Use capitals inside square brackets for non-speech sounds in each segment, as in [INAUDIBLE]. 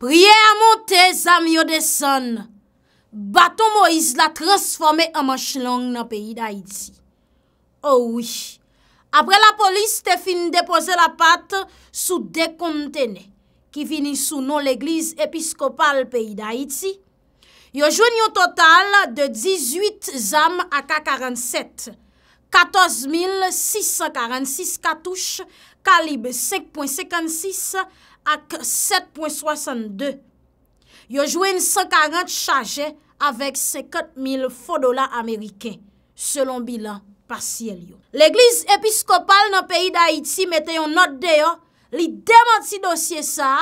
Priye amote zami yo desan, baton Moïse la transforme amach lang na peyi da iti. Ou wich, apre la polis te fin depose la pat sou de kontene, ki fini sou non l'Eglise Episkopal peyi da iti, yo jwen yo total de 18 zami AK-47, 14 646 katouche, kalib 5.56, ak 7.62, yojwen 140 chaje avèk 50.000 fondola Ameriken, selon bilan pasiyel yo. L'Eglise Episkopal nan peyi d'Haïti metè yon not deyo, li demanti dosye sa,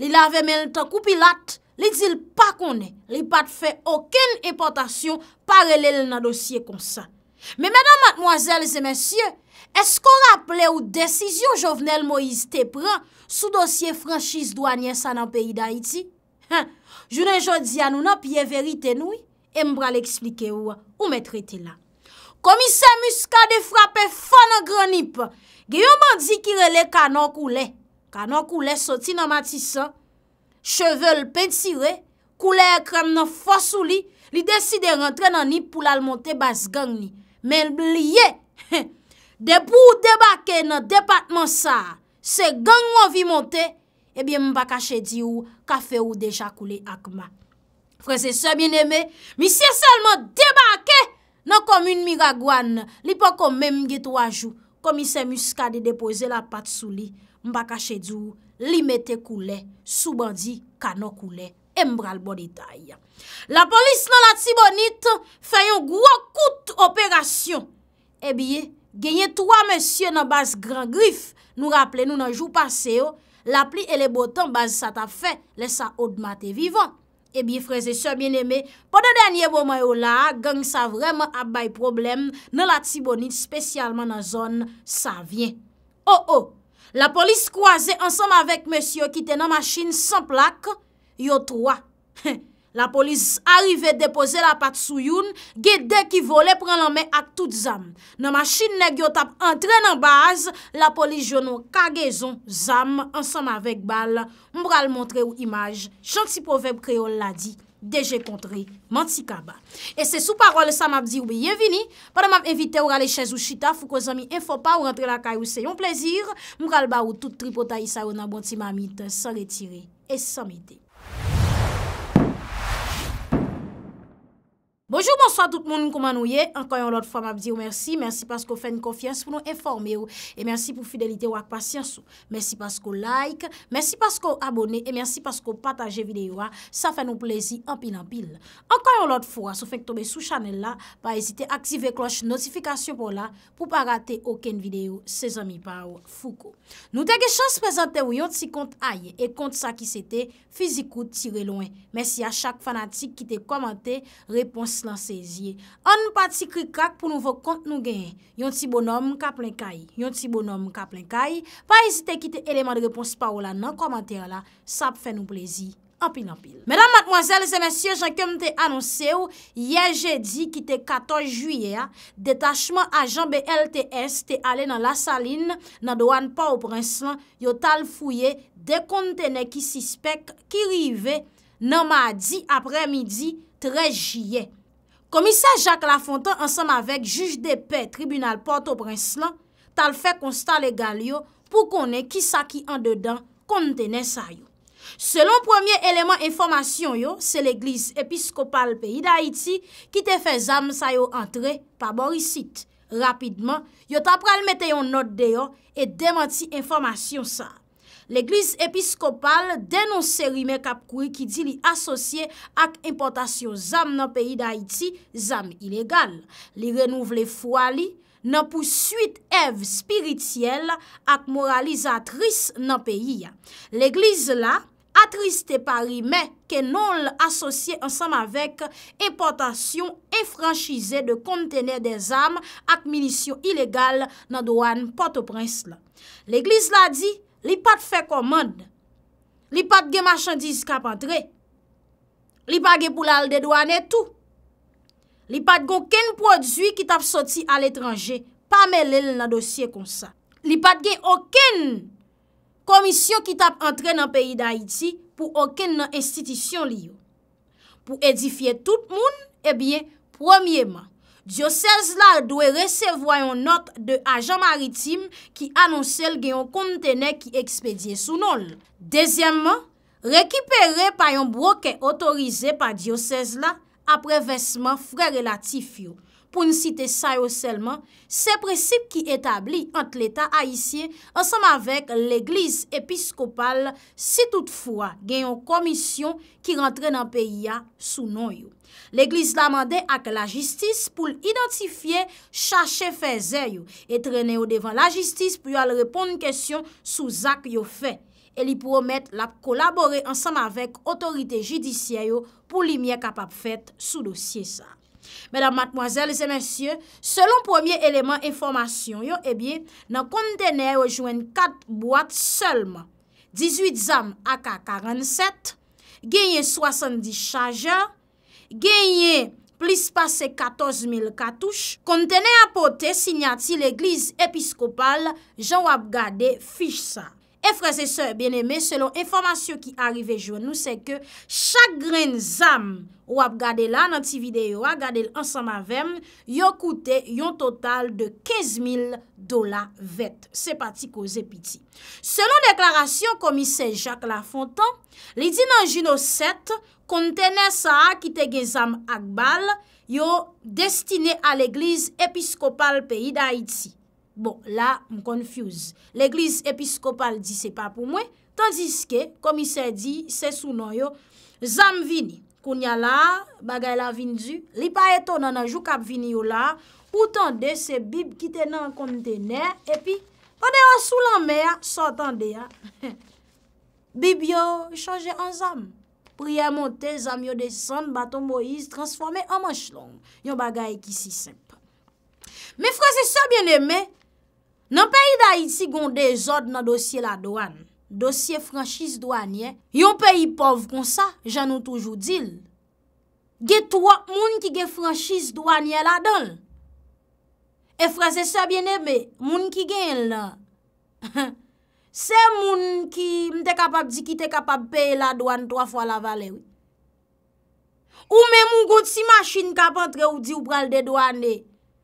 li lave men tan koupilat, li dil pa konè, li pat fè okèn importasyon paralèl nan dosye konsan. Men menan matmoazèl zè mensyè, Esko raple ou desisyon Jovenel Moïse te pran sou dosye franschise douanyen sa nan peyi da iti? Ha! Jounen jodi anou nan piye veriten ou, e mbra le eksplike ou, ou me trete la. Komisen Muska de frape fan nan granip, geyo mandi kirele kanon koule. Kanon koule soti nan matisan, chevel pentire, koule ekran nan fosou li, li deside rentre nan nip pou lal monte bas gang ni. Men liye! Ha! debou ou debake nan depatman sa, se gang wavimonte, ebyen mbakache di ou, kafe ou deja koule akma. Frese se bineme, mi se selman debake, nan komouni mi ragwan, li pou kon men mge to wajou, komise muska de depose la pat sou li, mbakache di ou, li mette koule, soubandi kano koule, embral bonita aya. La polis nan la tibonit, fayon gwa kout operasyon, ebyen, Genye 3 monsye nan bas gran grif, nou raple nou nan jou pase yo, la pli e eh le botan bas sa ta fe, lesa odmate vivan. Ebi freze sè bien eme, poda denye bon mwen yo la, gang sa vreman ap bay problem, nan la tibonit spesyalman nan zon sa vyen. Ho oh, oh, ho, la polis kwaze ansam avek monsye yo kite nan masin san plak, yo 3, he he. La polis arive depose la pat sou youn, ge dekivole pren lanme ak tout zan. Nan ma chine ne gyo tap entren nan baz, la polis jounon kagezon zan ansan ma vek bal. Mbral montre ou imaj, chant si poveb kreol la di, deje kontre manti kaba. E se sou parol sa map di ou beyevini, padan map evite ou rale chen zou chita, fou ko zan mi enfo pa ou rentre la kay ou se yon plezir, mbral ba ou tout tripota isa ou nan bonti mamit, san retire et san mide. Bonjou monswa tout moun nou kouman nou ye. Ankoyon lot fwa mab diyo mersi. Mersi paskou fè n konfians pou nou informe yo. E mersi pou fidelite wak pasyansou. Mersi paskou like. Mersi paskou abone. E mersi paskou pataje videyo wa. Sa fè nou plezi apinapil. Ankoyon lot fwa sou fèk tobe sou chanel la. Pa esite aktive kloche notifikasyon pou la. Pou pa rate oken videyo se zami pa wafoukou. Nou tege chans prezante ou yon ti kont aye. E kont sa ki se te fiziko tire loin. Mersi a chak fanatik ki te komante nan seziye. An pati krikak pou nouvo kont nou genye. Yon ti bonom ka plenkaye. Yon ti bonom ka plenkaye. Pa esite kite eleman de repons pa ou la nan komater la. Sa ap fè nou plezi. Ampil ampil. Mèdam matmoazèl, zè mèsyè, jankèm te anonse ou yè jèdi kite 14 juyè detachman ajan be LTS te ale nan la saline nan doan pa ou prensman yo tal fouye de kontene ki sispek ki rive nan madi apre midi 13 juyè. Komissar Jacques Lafontan, ansam avek juj de pe tribunal Porto-Brenslan, tal fe konsta legal yo pou konen ki sa ki an dedan kontene sa yo. Selon premier eleman informasyon yo, se l'Eglise Episkopal pe idayiti ki te fe zam sa yo antre pa borisit. Rapidman, yo tap pral meteyon not deyo e demanti informasyon sa. L'Eglise Episkopal denonserime kapkoui ki di li asosye ak importasyon zam nan peyi d'Haïti zam inegal. Li renouv le fwa li nan pou suite ev spirityel ak moralizatris nan peyi. L'Eglise la atristepari me ke non l'asosye ansam avek importasyon enfranchise de kontene de zam ak milisyon inegal nan doan Port-au-Prince la. L'Eglise la di... Li pat fe komand, li pat gen machandise kap antre, li pat gen pou lal de douan etou, li pat gen ken prodwi ki tap soti al etranje, pa melel nan dosye konsa. Li pat gen oken komisyon ki tap antre nan peyi da iti pou oken nan institisyon li yo. Pou edifiye tout moun, ebyen, promyeman, Diyosez la dwe resevwa yon not de ajan maritim ki anonsel genyon kontene ki ekspedye sou nol. Dezyemman, rekipere pa yon broke otorize pa diyosez la aprevesman fre relatif yo. Poun site sa yo selman, se presip ki etabli ant leta a isye ansam avek legliz episkopal si toutfwa genyon komisyon ki rentre nan peyi ya sou nol yo. L'Eglise l'amande ak la jistis pou l'identifiye chache fè zè yo et trene yo devan la jistis pou yo al repon n kèsyon sou zak yo fè e li promet la kolabore ansan avèk otorite jidisyè yo pou li miye kapap fèt sou dosye sa. Mèdame, matmoazèles et mèsyè, selon premier élément informasyon yo, eh nan kondene yo jwen 4 boate selman, 18 zam ak 47, genye 70 chajeur, genye plis pase 14.000 katouche, kontene apote sinyati l'Eglise Episkopal Jean-Abgade Fichesan. Efreze se, ben eme, selon informasyon ki arive jo nou, se ke chak gren zam wap gade la nan ti videyo, wap gade l ansan mavem, yo koute yon total de 15 000 dola vet. Se pati ko zepiti. Selon deklarasyon komise Jacques Lafontan, lidi nan jino 7 kontene sa akite gen zam akbal yo destine al eglise episkopal peyi da iti. Bon, la, m konfuse. L'Eglise Episkopal di se pa pou mwen, tandis ke, komi se di, se sou nan yo, zam vini. Koun ya la, bagay la vini du, li pa eto nan anjou kap vini yo la, ou tande se [LAUGHS] bib ki tena an kontene, epi, ane an sou lan me, sa tande ya. Bib yo, chanje an zam. Priya monte, zam yo desan, baton boiz, transforme an manch long. Yon bagay ki si sempan. Me frase sa bien eme, Nan peyi da iti gonde zod nan dosye la doan, dosye franschise doan ye, yon peyi pov kon sa, jan nou toujou dil. Ge twak moun ki ge franschise doan ye la don. E fransese bien ebe, moun ki gen la. [LAUGHS] Se moun ki mte kapab di ki te kapab peye la doan toafwa la vale. Ou men moun gote si masin kapantre ou di ou pral de doan ye.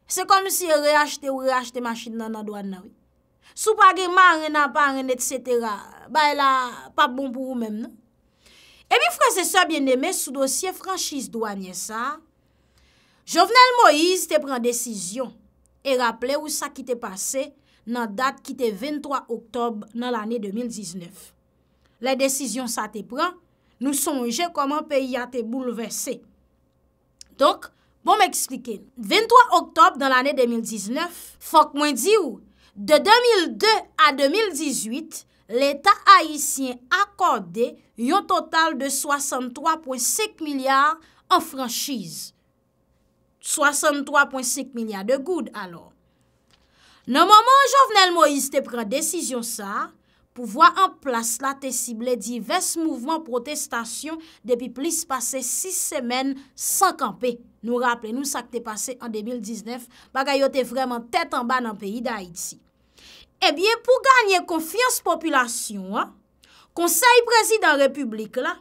Se konm si reachete ou reachete masjid nan nan douan nan. Sou pagi man renan, pan renan, et setera. Bay la, pa bon pou ou men. Non? E mi franse sa bien neme sou dosye franschise douan nye sa. Jovenel Moïse te pren desisyon. E rappele ou sa ki te pase nan dat ki te 23 oktob nan l'anye 2019. Le desisyon sa te pren. Nou sonje koman peyi a te boulevesse. Donk. Bon m'eksplike, 23 oktob dan l'anè 2019, fok mwen di ou, de 2002 a 2018, l'état haïsien akorde yon total de 63,5 milyard en franchise. 63,5 milyard de goud, alò. Nan mouman, Jovenel Moïse te pren desisyon sa, pou vwa an plas la te sible divers mouvman protestasyon depi plis pase 6 semen san kampe. Nou rappele, nou sakte pase an 2019, baga yo te vreman tet an ba nan peyi da Haiti. Ebyen, eh pou ganyen konfiyans populasyon, konsey prezidant republik la,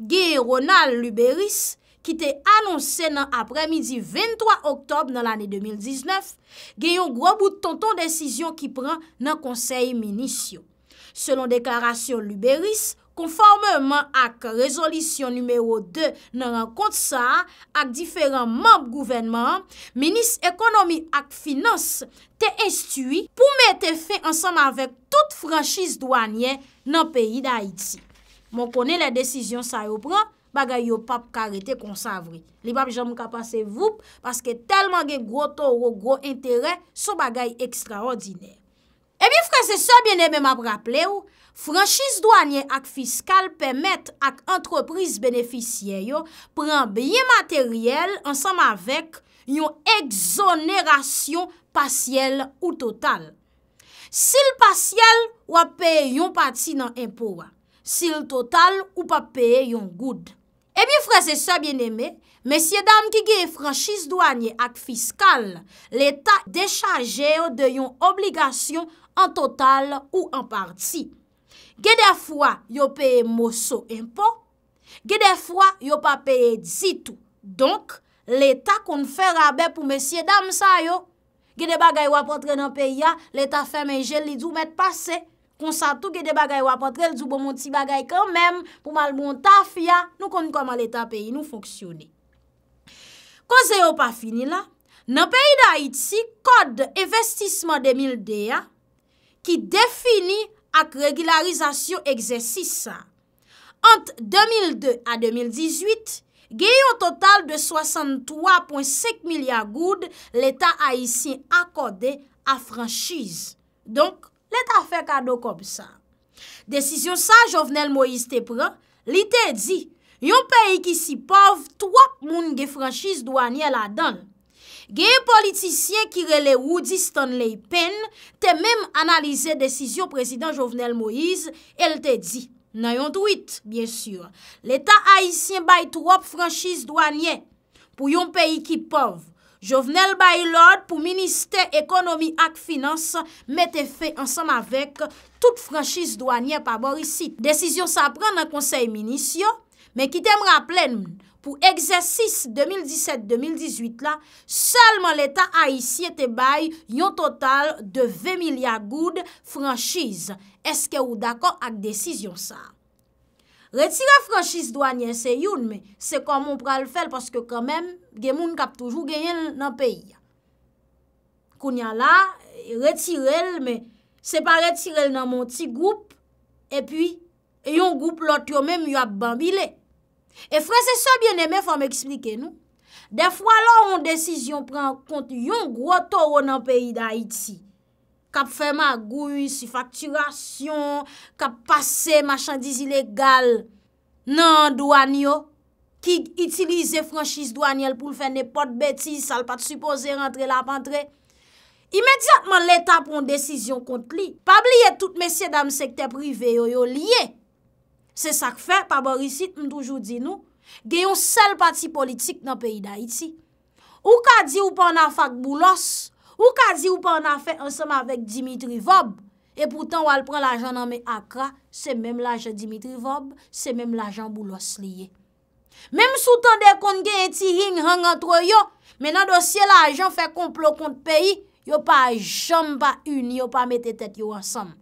gey Ronald Luberis, ki te anonsen nan apremidi 23 oktob nan l ane 2019, gey yo grobou tonton desisyon ki pran nan konsey minisyon. Selon deklarasyon Luberis, konformeman ak rezolisyon numero 2 nan rang kont sa ak diferan map gouvenman, menis ekonomi ak finans te estui pou mè te fe ansanm avèk tout franschise douanye nan peyi d'Haïti. Mon konen la desisyon sa yo pran, bagay yo pap karete konsavri. Li babi jan mou kapase voup, paske telman gen gro toro, gro interè, sou bagay ekstraordinè. Emi eh fransè sa, bine mè map rapple ou, Franchise douanye ak fiskal pemet ak antreprise beneficye yo pran biye materyel ansam avek yon exonerasyon pasyel ou total. Sil pasyel, wap peye yon pati nan impowa. Sil total, wap peye yon goud. E bi fwese sa bieneme, mesye dam ki geye franchise douanye ak fiskal, l'eta dechaje yo de yon obligasyon an total ou an pati. Gede fwa, yo peye moso impon. Gede fwa, yo pa peye zitu. Donk, l'Etat kon fè rabe pou mesye dam sa yo. Gede bagay wapotre nan peyi ya, l'Etat fè menjel li djou met pase. Konsatu gede bagay wapotre, l djou bon moun ti bagay kanmem, pou mal moun taf ya, nou kon koman l'Etat peyi nou foksyone. Koze yo pa fini la, nan peyi da iti, kod investisman 2002 ya, ki defini ak regularizasyon egzesis sa. Ant 2002 a 2018, geyi yo total de 63.5 milyar goud l'Etat haisyen akode a franjiz. Donk, l'Etat fe kado kom sa. Desisyon sa, Jovenel Moïse te pran, li te di, yon peyi ki si pov, 3 moun ge franjiz douanye la danl. Gen politisyen ki rele wou di ston ley pen, te menm analize desisyon prezident Jovenel Moïse, el te di, nan yon tweet, bien sur. L'Etat haisyen bayi trop franschise douanye pou yon peyi ki pov. Jovenel bayi lòd pou minister ekonomi ak finans mette fe ansam avek tout franschise douanye pa bor isi. Desisyon sa pran nan konsey minisyon, men ki te m raplen m. pou egzesis 2017-2018 la, salman l'Etat a isi ete bay yon total de 20 milyard goud franchise. Eske ou d'akon ak desisyon sa? Retire franchise douan yon se yon, se kon moun pral fel, paske kon men, gen moun kap toujou gen yon nan peyi. Koun yon la, retirel, se pa retirel nan moun ti goup, e pi, yon goup lot yo men mou ap bambile. E fre se so byen eme fwa m eksplike nou. De fwa la on desisyon pren kont yon gro toro nan peyi da Haiti. Kap fè ma gouy, si fakturasyon, kap pase machandiz ilegal nan douan yo. Ki itilize franchise douan yel pou l fè ne pot beti sal pat suppose rentre la pantre. Imediatman leta pon desisyon kont li. Pa bliye tout mesye dam sekte prive yo yo liye. Se sak fè, pa borisit, m toujou di nou, genyon sel pati politik nan peyi da iti. Ou ka di ou pa an a fak boulos, ou ka di ou pa an a fè ansem avèk Dimitri Vob, e poutan wal pran l'ajan nan mè akra, se mèm l'ajan Dimitri Vob, se mèm l'ajan boulos liye. Mèm sou tan de kon gen yon ti ring hang an tro yo, men nan dosye l'ajan fè kon plo kon peyi, yo pa jom pa uni, yo pa mette tèt yo ansem.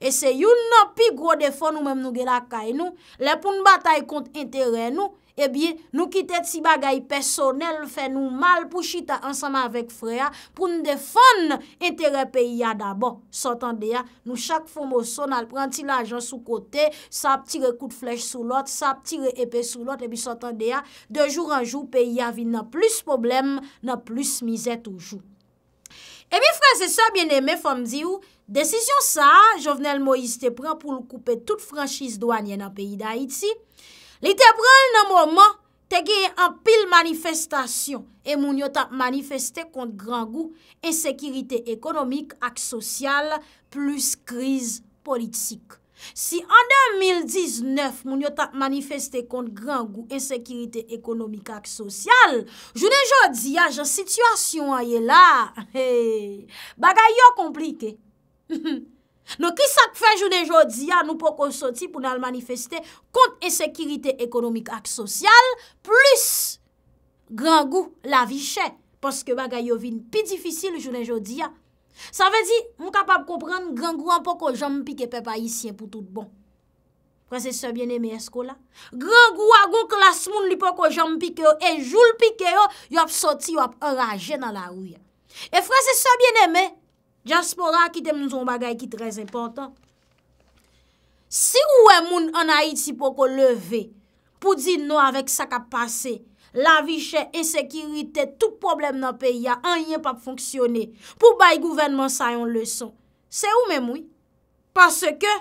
E se yon nan pi gro defon nou menm nou ge la kay nou, le pou nou batay kont interè nou, e bi nou kitet si bagay personel, fè nou mal pou chita ansanman vek freya pou nou defon interè peyi ya daba, sotan de ya. Nou chak fomo son al pranti la ajan sou kote, sa ap tire kout flech sou lot, sa ap tire epè sou lot, e bi sotan de ya. De joun an joun peyi ya vi nan plus problem, nan plus mizet ou joun. E eh mi franse sa bine me fom di ou, desisyon sa, Jovenel Moïse te pran pou l koupe tout franschise douanye nan peyi d'Haïti, li te pran nan mouman te geye an pil manifestasyon e moun yo ta manifeste kont gran gou ensekirite ekonomik ak sosyal plus kriz politik. Si an 2019 moun yo tak manifeste kont gran gou ensekirite ekonomik ak sosyal, jounen jodi a jan situasyon a ye la, bagay yo komplike. [LAUGHS] Nou ki sak fe jounen jodi a nou pou konsoti pou nan manifeste kont ensekirite ekonomik ak sosyal, plus gran gou la vi chen, paske bagay yo vin pi difisil jounen jodi a. Sa ve di, moun kapap koprande, gran gwa pou ko jam pike pe pa isyen pou tout bon. Fransese sobyen eme esko la. Gran gwa gwo klas moun li pou ko jam pike yo, e joul pike yo, yo ap soti yo ap oraje nan la ouye. E fransese sobyen eme, jaspora ki tem nou zon bagay ki trez impotant. Si wè moun anayiti pou ko leve, pou di nou avèk sa ka pase, La vi chè, e sekirite, tout problem non. nan peya, an yè pap fonksyonè. Pou bay gouvenman sa yon lèson. Se ou men moui? Pase ke,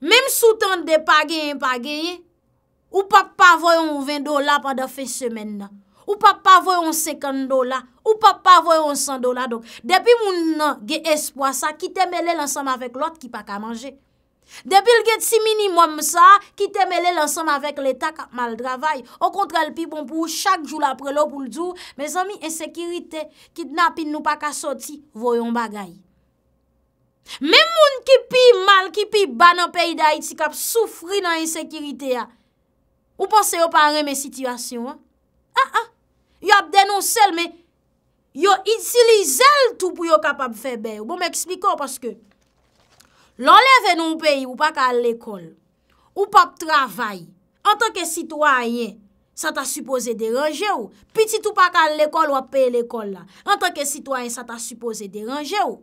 menm sou tan de pagè yon pagè yon, ou pap pa voyon 20 dola pandan fe semen nan. Ou pap pa voyon 50 dola, ou pap pa voyon 100 dola. Depi moun nan ge espwa sa, ki te mele lansam avèk lot ki pak a manje. Depil get si minimum sa, ki temele lansam avèk l'Etat kap mal dravay, o kontral pi bon pou ou chak joul apre lò pou l'dou, me zami ensekirite, ki dna pin nou pa ka soti, voyon bagay. Mem moun ki pi mal, ki pi ban an pey da iti kap soufri nan ensekirite ya, ou pwase yo parren me sityasyon? Ha ah, ah. ha, yo ap denon sel, me yo itilize l tou pou yo kap ap feber. Bon mè ekspiko paske, Loleve nou peyi ou pa kal l'ekol, ou pap travay, an tanke sitwanyen, sa ta suppose deranje ou. Pitit ou pa kal l'ekol ou ap pey l'ekol la, an tanke sitwanyen, sa ta suppose deranje ou.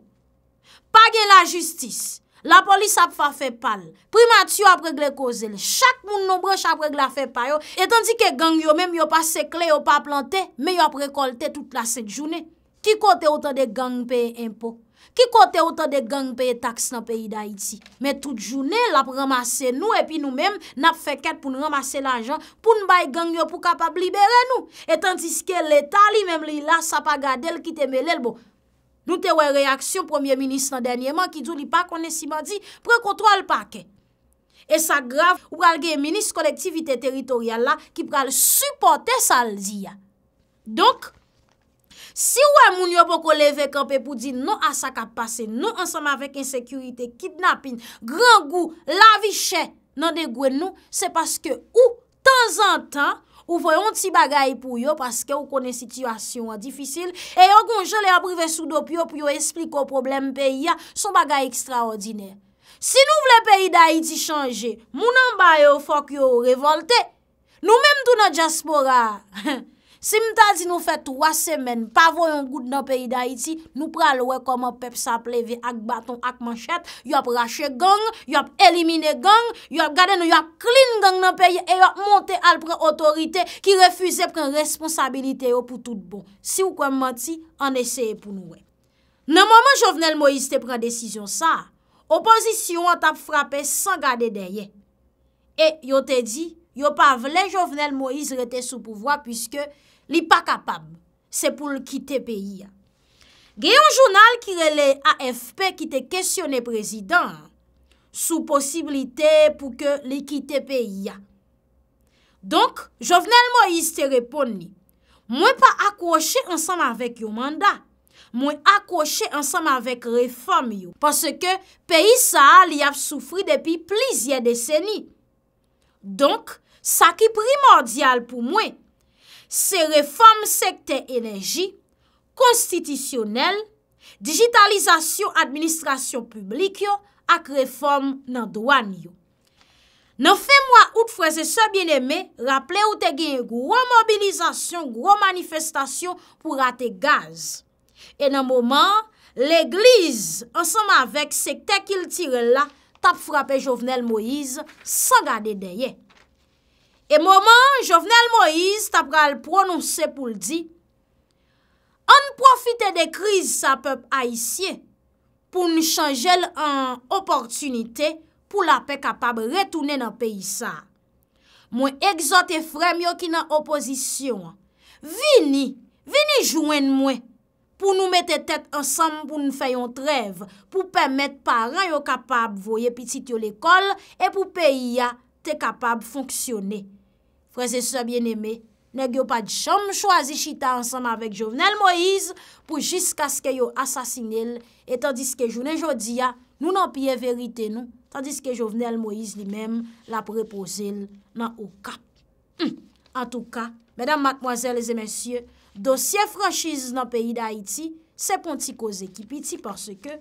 Pagye la justis, la polis ap fa fe pal, primatiyo ap regle kozel, chak moun nou brech ap regle fe payo, etan di ke gang yo menm yo pa sekle yo pa plante, men yo ap rekolte tout la set jounen. Ki kote ou tan de gang pey impo? Ki kote ote de gang paye taks nan peyi da iti? Me tout jounel ap ramase nou epi nou menm nap feket pou nou ramase l'anjan pou nou baye gang yo pou kapap libere nou. Etan diske l'eta li menm li la sa pa gade l ki te melel bo. Nou te wè reaksyon premier ministre nan denye man ki doun li pa kone siman di prekotwal pa ke. E sa grav wal genye ministre kolektivite teritorial la ki pral supporte saldi ya. Donk. Si wè moun yo poko leve kampè pou di nou asakap pase, nou ansanm avèk insekurite, kidnapin, grangou, lavichè nan de gwen nou, se paske ou tan zan tan ou fè yon ti bagay pou yo paske ou konen situasyon an difisil e yon konjole aprive soudop yo pou yo espliko problem peyi ya son bagay ekstraordinè. Si nou vle peyi da iti chanje, moun an baye ou fòk yo revolte. Nou mèm tou nan diaspora. [LAUGHS] Si mta di nou fè touwa semen, pavoyon gout nan peyi da iti, nou pral wè koman pep sa pleve ak baton ak manchet, yop rache gang, yop elimine gang, yop gade nou yop klini gang nan peyi, e yop monte alpren otorite ki refuze pren responsabilite yo pou tout bon. Si ou kwen manti, an eseye pou nou wè. Nan mwaman Jovenel Moïse te pren desisyon sa, opozisyon an tap frape san gade deye. E yo te di, yo pa vle Jovenel Moïse rete sou pouvoi pwiske Li pa kapab, se pou l'kite peyi ya. Geyon jounal ki rele AFP ki te kestyone prezident, sou posibilite pou ke li kite peyi ya. Donk, jovenel Moïse te repon ni, mwen pa akwoshe ansanm avèk yo manda, mwen akwoshe ansanm avèk reform yo, parce ke peyi sa li ap soufri depi plizye deseni. Donk, sa ki primordial pou mwen, Se reforme sekte enerji, konstitisyonel, digitalizasyon administrasyon publik yo ak reform nan doan yo. Nan fe mwa out freze se bieneme, rapple ou te genye gwo mobilizasyon, gwo manifestasyon pou rate gaz. E nan mwoman, l'egliz ansama vek sekte kil tire la tap frape jovenel Moïse sangade deye. E mouman, Jovenel Moïse tapra al prononse pou l di, an profite de kriz sa pep a isye pou nou chanjel an oportunite pou la pe kapab retoune nan pe isa. Mwen egzote fremyo ki nan opozisyon. Vini, vini jwen mwen pou nou mette tet ansam pou nou fayon trev, pou pemet paran yo kapab voye pitit yo lekol e pou pe iya te kapab fonksyone. Prezese bien eme, ne gyo pa di chanm chwazi chita ansanman vek Jovenel Moïse pou jiska ske yo asasine l, et tandis ke jounen jodi ya, nou nan piye verite nou, tandis ke Jovenel Moïse li men la prepoze l nan ou ka. En tou ka, bedan mkmoazel e zemensye, dosye franchise nan peyi da Haiti se pon ti koze ki piti parce ke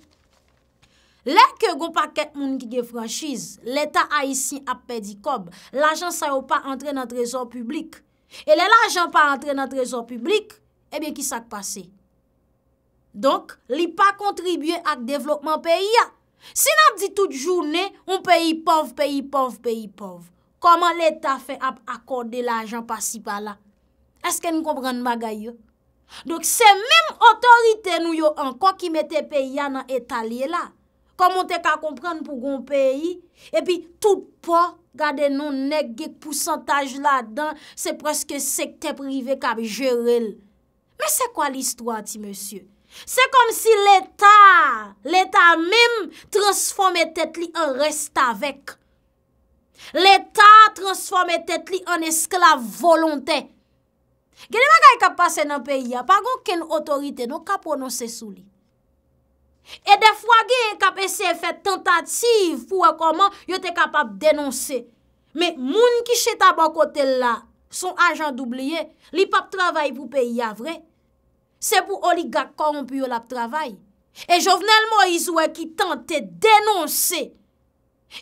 Lè ke goun pa ket moun ki ge franchise, l'Etat a yi sin ap pedi kob, l'ajan sa yo pa entre nan trezor publik. E lè l'ajan pa entre nan trezor publik, ebyen eh ki sak pase. Donk, li pa kontribuye ak devlopman peyi ya. Sin ap di tout jounen, un peyi pov, peyi pov, peyi pov. Koman l'Etat fe ap akorde l'ajan pasi pa la? Eske nou kompran magay yo? Donk, se menm otorite nou yo anko ki mette peyi ya nan etalye la. komon te ka komprende pou goun peyi, epi tou pa gade nou neggek pousantaj la dan, se preske sekte prive ka bi jere l. Me se kwa l istwa ti, monsye? Se kom si l etat, l etat mim, transforme tet li an resta vek. L etat transforme tet li an eskla volonte. Gede man kaye ka pase nan peyi, pa goun ken otorite nou ka prononse sou li. E defwa gen kap ese efet tentative pou a koman yo te kapap denonse. Me moun ki cheta ba kote la, son ajan doubliye, li pap travay pou pe yavre. Se pou oligak korompi yo la travay. E Jovenel Moïse wè ki tante denonse.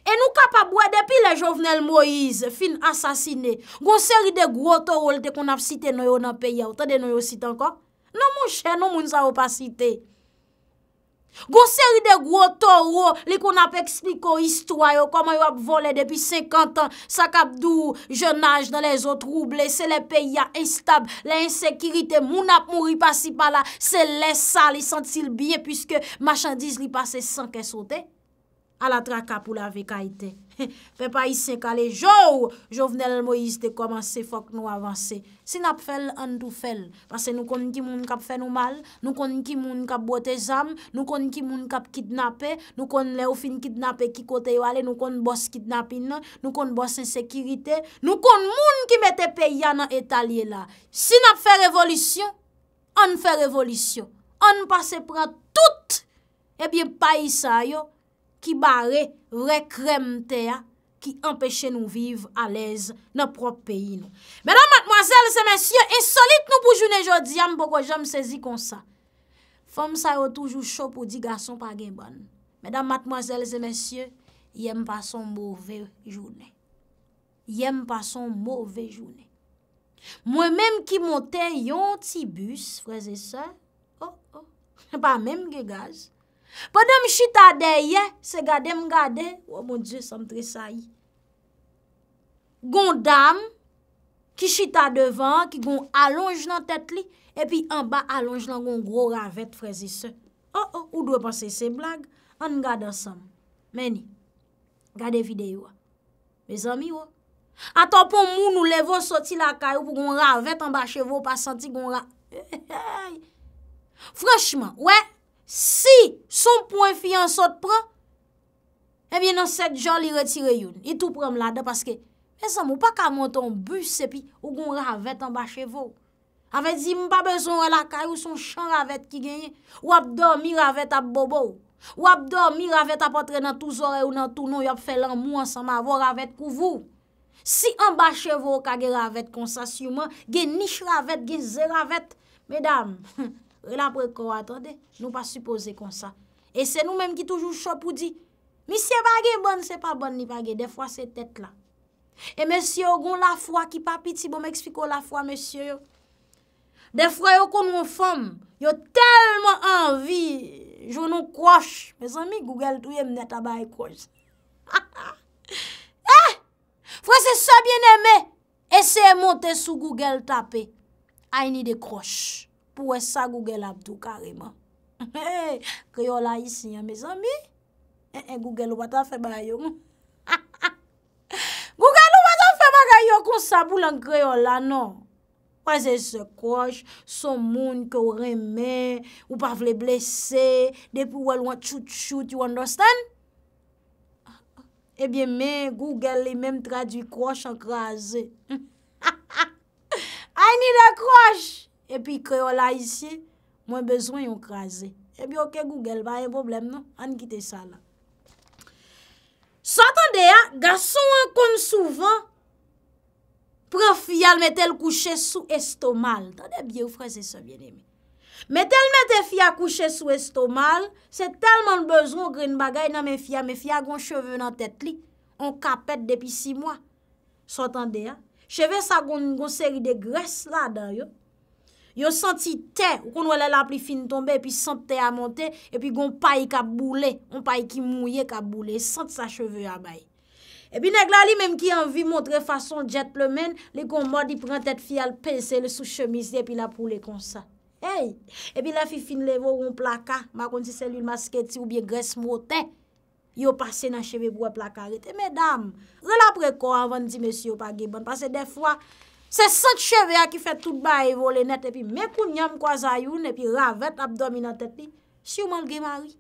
E nou kapap wè depi le Jovenel Moïse fin asasine. Gon seri de grote wòl de kon ap site nou yo nan pe yavre. Tande nou yo site anka? Non moun chè, non moun sa wop ap site. Gon seri de gwo toro li kon ap ekspliko histwayo koman yo ap vole depi 50 an, sa kap dou, jenaj nan le zo trouble, se le peya instab, le insekirite, moun ap mou ripasi pala, se lesa li sentil biye pwiske machandiz li pase sanke sote, ala tra kap ou la veka ite. [LAUGHS] Pe pa yise kale jo, jo vnen el Moïse de komanse fok nou avanse. Si nap fel an tou fel, pase nou konn ki moun kap fenou mal, nou konn ki moun kap bote zam, nou konn ki moun kap kidnapè, nou konn le ou fin kidnapè ki kote yo ale, nou konn bos kidnapin, nou konn bos ensekiritè, nou konn moun ki mette pe ya nan etalye la. Si nap fel revolisyon, an fe revolisyon, an pase pra tout, ebyen pa yisa yo. ki bare re krem teya, ki empèche nou viv alèz nou prop peyi nou. Mèdam matmoazèl se mèsyè, insolite nou pou jounè jò diyam, pokwa jò m sèzi kon sa. Fòm sa yo toujou chò pou di gason pa gen ban. Mèdam matmoazèl se mèsyè, yèm pa son mouvè jounè. Yèm pa son mouvè jounè. Mwen mèm ki montè yon ti bus, prezè sa, pa mèm ge gaz, Padèm oh, chita deye, se gade m gade, wè mon die, sam tre sa yi. Gon dam, ki chita devan, ki gon alonj nan tèt li, epi an ba alonj nan gon gro ravèt frezi se. O, o, ou dwe panse se blag, an m gade ansam. Meni, gade vide yi wè. Me zami wè. Atanpon moun nou levon soti la kayo pou gon ravèt an ba chevo pa santi gon ra... [LAUGHS] Franschman, wè, Si son poen fiyan sot pran, ebyen eh nan set jan li retire yon, itou pran mladan paske, e zan mou pa ka montan bus epi ou goun ravet anba chevo. Avet zi mpa bezon wè la kaj ou son chan ravet ki genye, wap do mi ravet ap bobo, wap do mi ravet ap atre nan tou zore ou nan tou non yop felan mou ansan ma vò ravet kou vò. Si anba chevo kage ravet konsasyouman, gen nish ravet, gen zè ravet, medam, hmpf, E la preko, atande, j nou pa suppose kon sa. E se nou menm ki toujou chop ou di, misye vage bon, se pa bon ni vage, defwa se tet la. E mesye yo kon la fwa ki papiti, bon m'ekspliko la fwa mesye yo. Defwa yo kon nou fom, yo telman anvi, joun nou kroj. Mes ami, Google touye mneta ba e kroj. [LAUGHS] Eh! Fwa se se bieneme, eseye monte sou Google tape, a yoni de kroj. pou wè sa Google abdou kareman. Hey, kreola yi sin ya mezan mi, e, eh, e, eh, Google wata febaryo. [LAUGHS] Google wata febaryo kon sabou lan kreola, no. Wè zè se kroj, son moun koremen, w pa vle blese, depi wè lwa chout chout, you understand? Ebyen eh men, Google li men tradwi kroj akraze. [LAUGHS] I need a kroj! epi kreola isye, mwen bezwen yon kreze. Ebi ok Google, ba yon problem non? An gite sa la. Sotande ya, gason an kon souvan, pre fiyal metel kouche sou estomal. Tande biye ou frese se vye ne mi? Metel metel fiyal kouche sou estomal, se telman bezwen ou gren bagay nan men fiyal. Men fiyal gon cheve nan tet li, an kapet depi si mwa. Sotande ya, cheve sa gon seri de gres la dan yo. Yo senti te, ou kon wale la pli fin tombe, e pi senti te a monte, e pi gon paye ka boule, on paye ki mouye ka boule, senti sa cheve a baye. E pi neg la li menm ki anvi montre fason, djetplemen, li kon mwadi prentet fi al pese, le sou chemise, e pi la poule kon sa. E pi la fi fin levon plaka, makon ti selul masketi ou biye gres mwote, yo pase nan cheve gwe plaka rete. E me dam, re la preko avan di mesi yo pagibon, pase defwa, Se sat cheve a ki fet tout ba evole net epi me pou nyam kwa zayoun epi ravet abdomi nan tepi, si ou man gemari.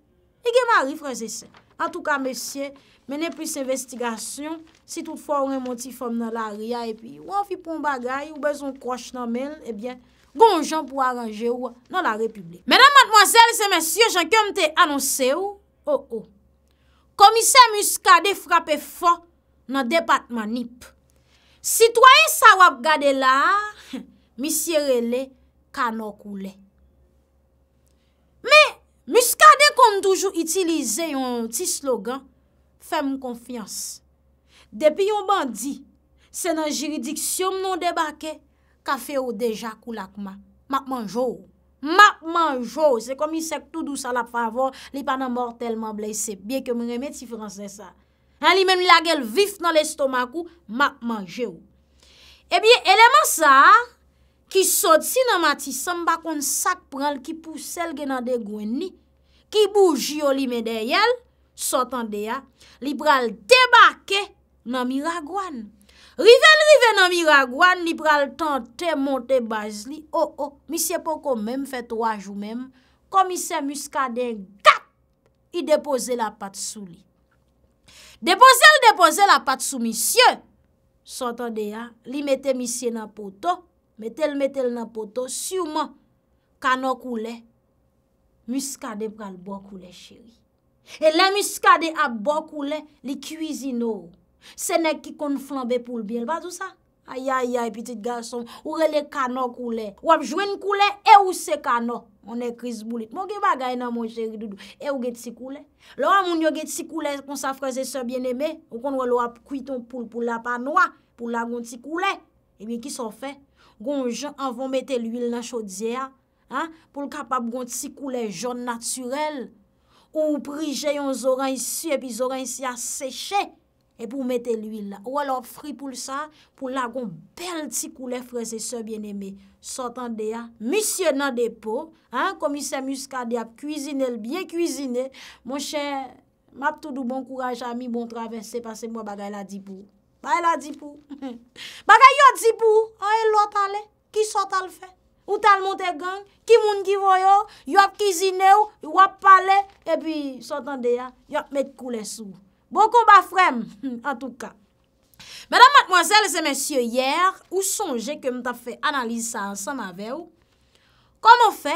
E gemari franze se. An tou ka mesye, menen plis investigasyon, si tout fwa ou remoti fwam nan la ria epi, ou an fi pou m bagay, ou bezon kwa ch nan men, ebyen, eh gonjan pou aranje ou nan la republik. Menan matmoazel se mesye, jen kem te anonse ou, o oh, o, oh. komise muska defrape fwa nan depatman nip. Sitwayen sa wap gade la, [LAUGHS] mi sirele kanok ou le. Me, mi skade kon toujou itilize yon ti slogan, fe mou konfians. Depi yon bandi, se nan jiridiksyon mnon debake, kafe ou deja kou lakman. Makmanjou, makmanjou, se komi sek tou dou sa la favo, li panan mortelman ble, se bien ke mreme ti franse sa. Nan li men li la gel vif nan l'estomak ou, ma manje ou. Ebyen, eh eleman sa, ki sot si nan mati, san bakon sak pran l ki pou sel gen nan de gwen ni, ki bouji ou li men de yel, sot an de ya, li pral debake nan mi ragwan. Riven, riven nan mi ragwan, li pral tante monte baz li, o, oh, o, oh, mi se po kon men, fe to a jou men, komi se muska den, kap, i depose la pat sou li. Depose l depose la pat sou mi sye. Son ton de ya, li mette mi sye nan poto, mette l mette l nan poto, syouman, kanon kou le, miskade pral bon kou le, chéwi. E le miskade ap bon kou le, li kouizi nou. Se ne ki kon flanbe pou l biye, l va sou sa? Ayayay, petit garsom, ourele kano koule, ou ap jwen koule, e ou se kano? Mwen e kriz mouni, mwen ki bagay nan mwen cheri doudou, e ou ge tsi koule? Lora moun yo ge tsi koule kon sa freze se bieneme, ou kon welo ap kuiton pou la panwa, pou la gon tsi koule. E eh ni ki son fe? Gon jen avon mette l'uil nan chodzea, pou l'kapap gon tsi koule jen naturel, ou prije yon zoran isi e pi zoran isi a seche. E pou mette l'huil la. Ou alop fri pou l'sa. Pou l'akon bel ti koule freze se bien eme. Sotan de ya. Misyon nan depo. Ha komisyen muska de yap. Kouzine l'byen kouzine. Mon chè. Mat tout dou bon kouraj a mi. Bon travense. Se passe mwa bagay la dipou. Bagay la dipou. Bagay yo dipou. Ha el lo talen. Ki sotan l'fe. Ou tal monten gang. Ki moun ki voyo. Yo kouzine ou. Yo wap pale. E pi sotan de ya. Yo mette koule sou. Bon kon ba frem, an [LAUGHS] tou ka. Madame, mademoiselles et messieurs, yèr, ou son jè ke m ta fè analise sa an san ma vè ou, kon mo fè,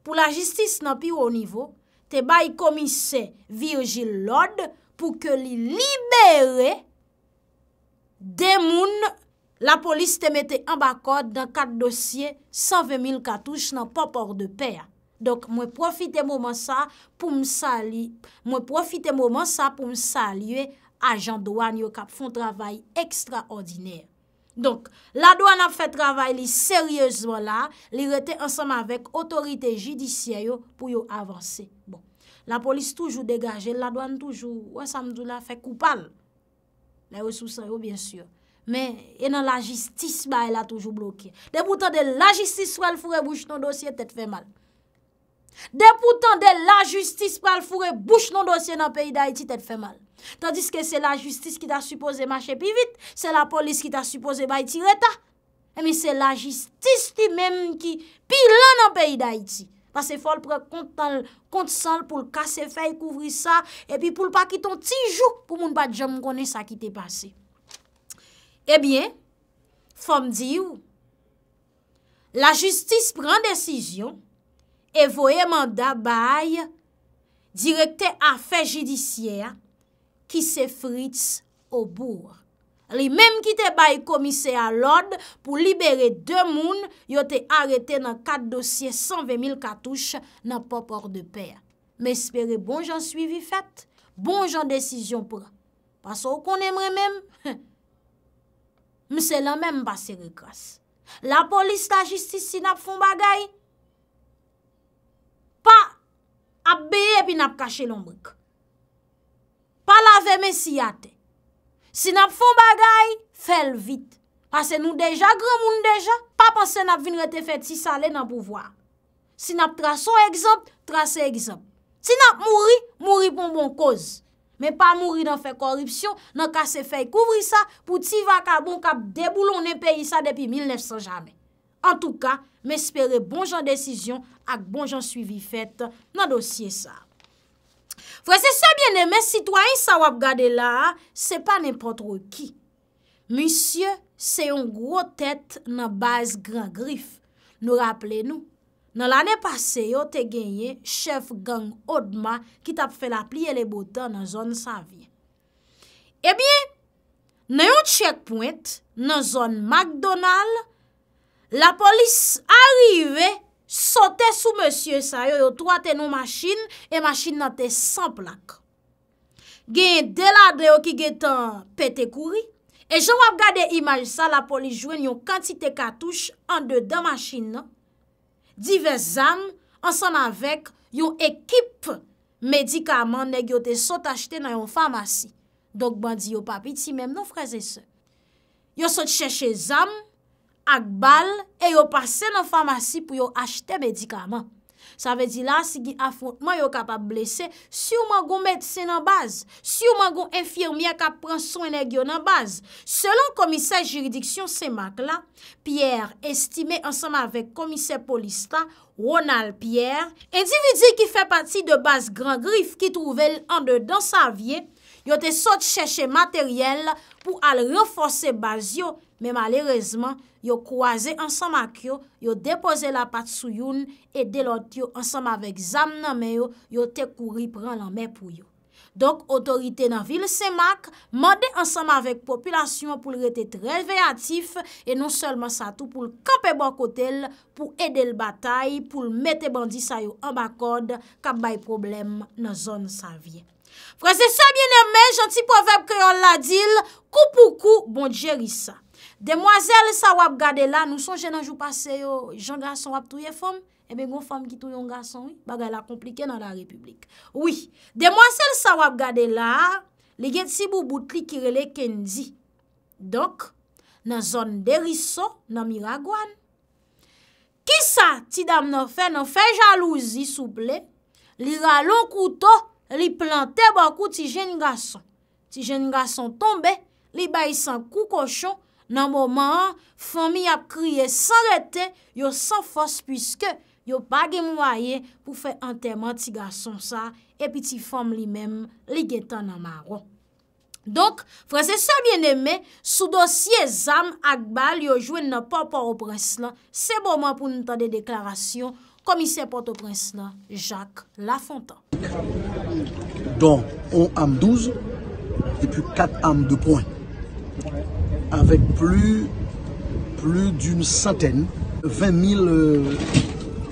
pou la jistis nan pi ou o nivou, te bay komise Virgil Lode pou ke li libere de moun la polis te mette an bakot dan kat dosye 1204 ou ch nan popor de pè ya. Donk mwen profite mouman sa pou msalye, mwen profite mouman sa pou msalye, ajan douan yo kap fon travay ekstraordiner. Donk la douan ap fè travay li seryezman la, li rete ansanman vek otorite jidisyen yo pou yo avanse. Bon, la polis toujou degaje, la douan toujou, wè samdou la fè koupal. La yo sou sayo, bien syur. Men, enan la jistis ba, el a toujou blokye. De boutan de la jistis, swel fure bouche ton dosye, tèt fè mal. De pou tan de la justice pral fure bouche nan dosye nan peyi da iti, tèd fè mal. Tandis ke se la justice ki ta suppose mache pi vit, se la polis ki ta suppose bay ti reta. Emi eh se la justice ti menm ki pi lan nan peyi da iti. Pase fol pral kont sal pou l kase fey kouvri sa, epi pou l pa ki ton ti jouk pou moun bat jom konen sa ki te pase. Ebyen, eh fòm di ou, la justice pran desisyon, E voye manda baye direkte a fe jidisyea ki se frits ou bour. Li mem ki te baye komise a lod pou libere de moun yo te arete nan kat dosye 120.000 katouche nan popor de per. Me espere bon jan suivi fèt, bon jan desizyon pou. Paso ou kon emre mem, mse lan [LAUGHS] mem ba se rekras. La polis la jistis si nap fon bagayi. pa ap beye pi nap kache lombrik. Pa lave men si ate. Si nap fon bagay, fel vit. Pase nou deja, gran moun deja, pa pase nap vin rete fet si sale nan pouvoar. Si nap trason egzamp, trase egzamp. Si nap mouri, mouri pon bon koz. Men pa mouri nan fe koripsyon, nan kase fe kouvri sa, pou ti va ka bon kap deboulon ne peyi sa depi 1900 jamen. En tou ka, mè espere bon jan desisyon ak bon jan suivi fèt nan dosye sa. Fwè se se bène mè, sitwany sa wap gade la, se pa nèmpotro ki. Misyè se yon gro tèt nan baz gran grif. Nou rappele nou, nan l'anè pase yo te genye chef gang odma ki tap fè la pli e le botan nan zon sa vye. E eh bie, nan yon tchèk point nan zon McDonald's, la polis arive, sote sou monsye sa yo, yo toate nou masin, e masin nan te sanplak. Gen delade yo ki gen tan pete kouri, e jan wap gade imaj sa, la polis jwen yon kantite katouche an de dan masin nan. Dive zan, an san avek, yon ekip medikaman neg yo te sote achete nan yon famasi. Dok bandi yo papi ti menm nou freze se. Yo sote cheshe zan, ak bal, e yo pase nan famasi pou yo achete medikaman. Sa ve di la, si ki afrontman yo kapap blese, si yo man gon medse nan baz, si yo man gon enfirmi a kap pran soen e gyo nan baz. Selon komise juridiksyon semak la, Pierre estime ansama ve komise polista, Ronald Pierre, endividye ki fe pati de baz gran grif ki touvel an de dans sa vie, yo te sot cheshe materyel pou al refose baz yo men malerezman, yo kouaze ansam ak yo, yo depoze la pat sou youn, edelot yo ansam avèk zam nan men yo, yo te kouri pran lan men pou yo. Donk, otorite nan vil semak, mande ansam avèk populasyon pou l rete treve atif, e non selman sa tou pou l kampe bankotel, pou ede l batay, pou l mette bandi sa yo ambakod, kap bay problem nan zon sa vyen. Prese sa, bienemme, janti poveb kreol la dil, kou pou kou, bon djeri sa. Demoiselle sa wap gade la, nou son jen anjou pase yo jen gason wap touye fom, ebe eh gon fom ki touyon gason, bagay la komplike nan la republik. Oui, demoiselle sa wap gade la, li gen si bou boutli kirele kenzi. Donk, nan zon deriso nan miragwan. Kisa ti dam nan fe, nan fe jalouzi souple, li ralou koutou, li plante bakou ti jen gason. Ti jen gason tombe, li bayisan kou kouchon, Nan mouman, fòm y ap kriye san lete, yo san fòs pwiske yo bagye mouwaye pou fè anterman ti gason sa epi ti fòm li menm li getan nan maron. Donk, fòse sa bien eme, sou dosye zam akbal yo jwen nan pòpò o prens la, se bon, mouman pou nou tande deklarasyon, komisyen pòpò prens la, Jacques Lafontan. Donk, on am 12, epi 4 am 2 poin. avec plus, plus d'une centaine, 20 000 euh,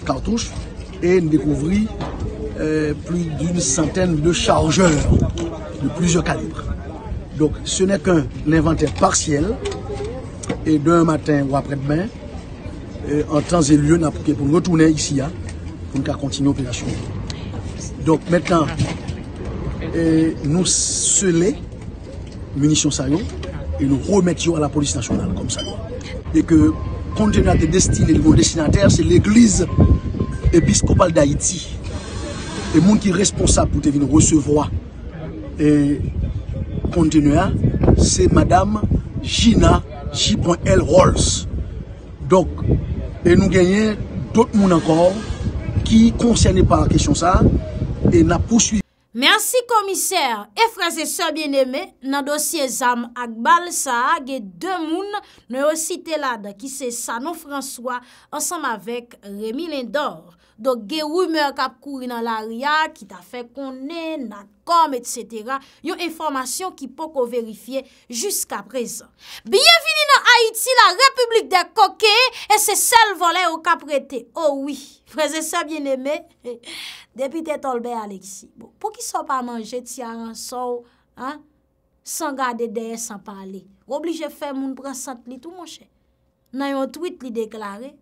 cartouches et nous découvrir euh, plus d'une centaine de chargeurs de plusieurs calibres. Donc ce n'est qu'un inventaire partiel et d'un matin ou après-demain, euh, en temps et lieu, pour nous retourner ici, hein, pour continuer l'opération. Donc maintenant, nous scellons munitions saillons E nou remet yo a la polis nasyonal kom sa kon. E ke kontenya te destine, le moun destinater, se l'Eglise Episkopal d'Haïti. E moun ki responsable pou te vin recevwa. E kontenya, se Madame Gina J.L.Rolls. Donk, e nou genye, dot moun ankor, ki konsyane pa a kesyon sa, e na poswi. Mersi komiser, e fraze so bien eme nan dosye zam Akbal Saag e demoun nou yon site la da ki se Sanon François ansam avek Rémi Lendor. Dok ge woume kap kouri nan l'aria ki ta fe konen, nakom, etc. Yon informasyon ki poko verifiye jusqu aprezen. Bienvini nan Haïti, la Republik de Koke, e se sel volen ou kap rete, oh ouwi. Prezese bien eme, [LAUGHS] depite Tolbe Alexi, bon, pou ki sou pa manje ti a ran sou, san gade deye san pale, oblije fe moun prasant li tou monshe, nan yon tweet li deklare,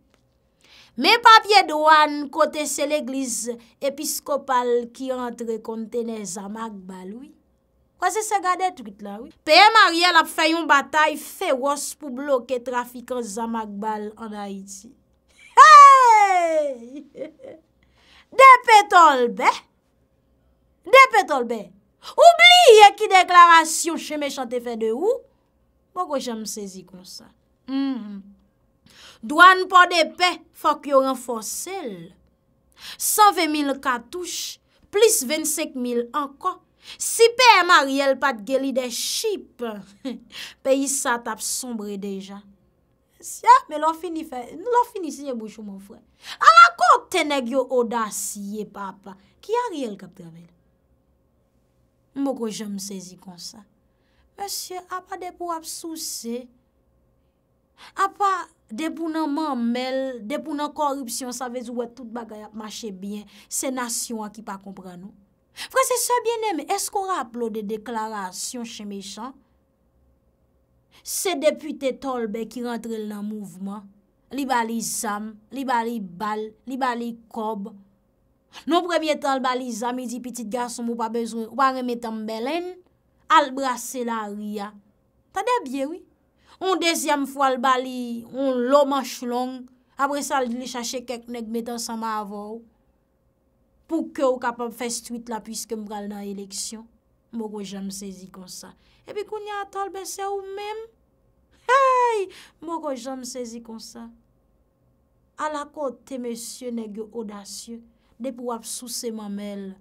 men papye doan kote se l'eglize episkopal ki entre konte ne Zama Gbal, prezese gade tweet la, Peye Marielle ap fe yon batay fe wos pou bloke trafikan Zama Gbal an Haiti, [LAUGHS] De pe tolbe De pe tolbe Oubliye ki deklarasyon Che me chante fe de ou Mwoko jem sezi kon sa hmm. Douan pou de pe Fok yo renfosel 120.000 katouche Plus 25.000 anko Si pe ema riel pat geli de ship [LAUGHS] Pe yisa tap sombre deja Siya, me lò fini fè, lò fini siye mouchou moun fwè. A la kòp tène gyo odasiye pa pa, ki a riel kapè mè li. Mbò kò jèm sèzi kon sa. Mè sye, a pa depou ap sou se, a pa depou nan mèl, depou nan korupsyon, sa vez ou wè tout bagay ap mache bien, se nasyon wè ki pa kompran nou. Frè se sè bienèmè, esk wè ap lò de deklarasyon chè me chan, Se depute tolbe ki rentrel nan mouvman, li bali zam, li bali bal, li bali kob. Non premye tan li bali zam, il di piti gason mou pa bezon, wane metan belen, albrase la ria. Tade biye wii. On dezyam fwa li bali, on loman chlong, apre sa li chache keknek metan sama avou. Pou ke ou kapan fe stuit la pwiske mbral nan eleksyon. Mok wajan msezi konsa. Epi koun ya atol, bese ou mem. Hey! Mok wajan msezi konsa. A la kote, te mesye negyo odasyo. Depi wap sou se mamel.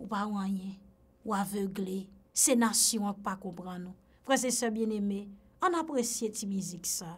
Ou pa wanyen. Ou avegle. Se nasyon ak pa koubran nou. Prese se bieneme. An apresye ti mizik sa.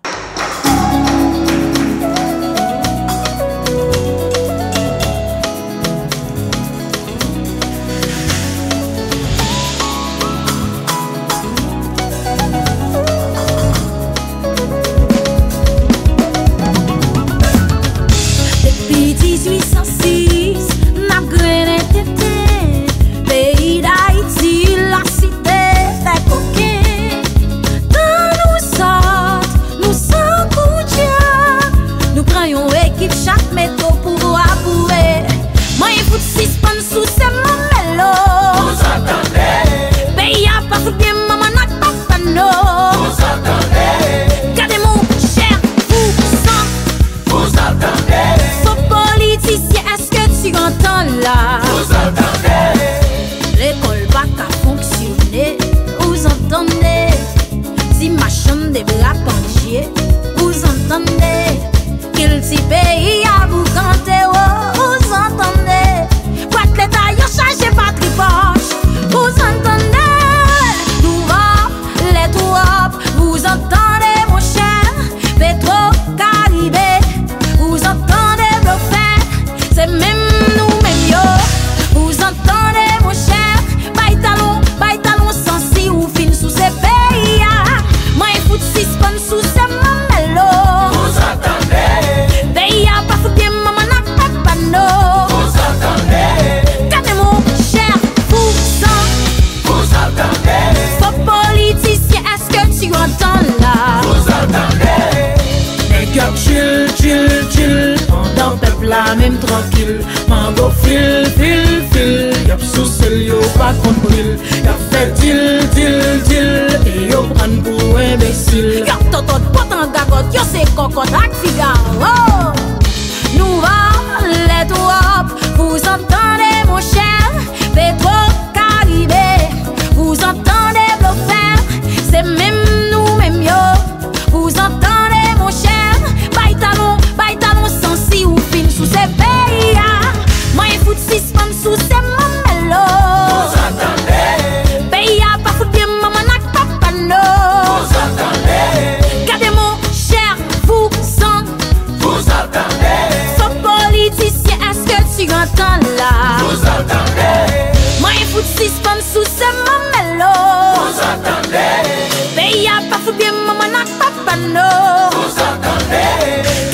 Fafou bie mou moun ak papano Fou santande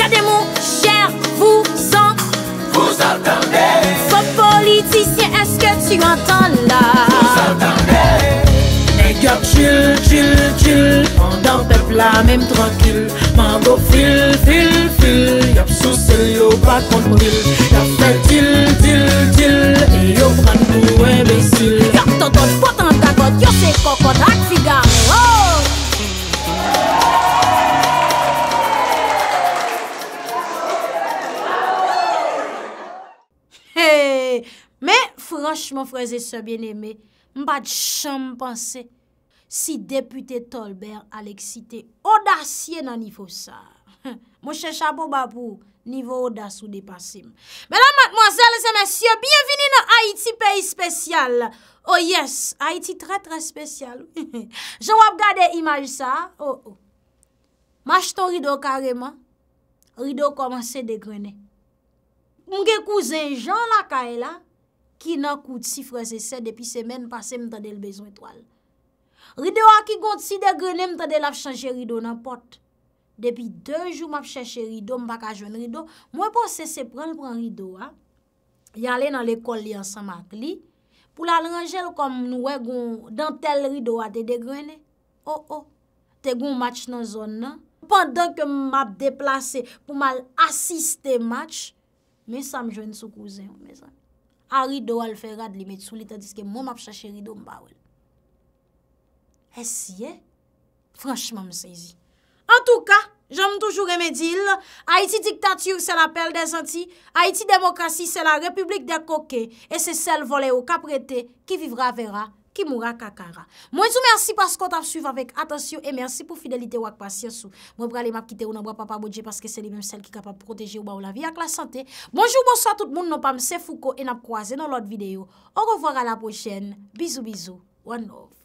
Kade mou chèr fou zan Fou santande Fou politisyen eske tu antande la Fou santande Mèk yo chil, chil, chil Ondan pep la mèm tranquil Mèm bo fil, fil, fil Yo sou se yo pa kontil Yo fe til, til, til Yo pran mou embesil Yo ton ton potan bagot Yo se pokot ak figare yo Mpache mwen freze se bien eme, mpad chan mpense, si depute Tolbert aleksite odasye nan nifo sa. [LAUGHS] Mwen chen chapo bapou, nivou odas ou depasim. Mwen la matmoazel se men sye, bienveni nan Haiti peyi spesyal. Oh yes, Haiti tre tre spesyal. [LAUGHS] Jowap gade imaj sa, oh oh. Mache ton rido kareman, rido komanse degrene. Mwen gen kouzen, jow la kaye la. ki nan kout sifre zese depi semen pase mta del bezon etwal. Rido a ki gont si degrene mta del ap chanje rido nan pot. Depi de jou m ap chanje rido, m baka joun rido, mwen pou sese pran l pran rido a, yale nan le kol li ansan mak li, pou l alranjel kom nou we goun dan tel rido a te degrene. O, oh, o, oh. te goun match nan zon nan. Pendan ke m ap deplase pou mal asiste match, men sa m joun sou kouzen an mezan. a ridou al ferad li met sou li, tandiske moun ap chache ridou mba oul. E siye? Eh? Franchman msezi. En tou ka, j am toujou remedil, Haiti diktatiyou se la pelle de zanti, Haiti demokrasi se la republik de koke, e se sel vole ou kaprete, ki vivra vera. Kimura Kakara. Mwen sou mersi paskot ap suiv avèk. Atensyon e mersi pou fidelite wak pasyansou. Mwen brale map kite ou nan bra papa bodje paske se li mèm sel ki kapap proteje ou ba ou la vi ak la sante. Mwenjou mwen so a tout moun nan pamse fuko e nap kwaze nan lot videyo. On revwara la pochen. Bizou bizou. Wano.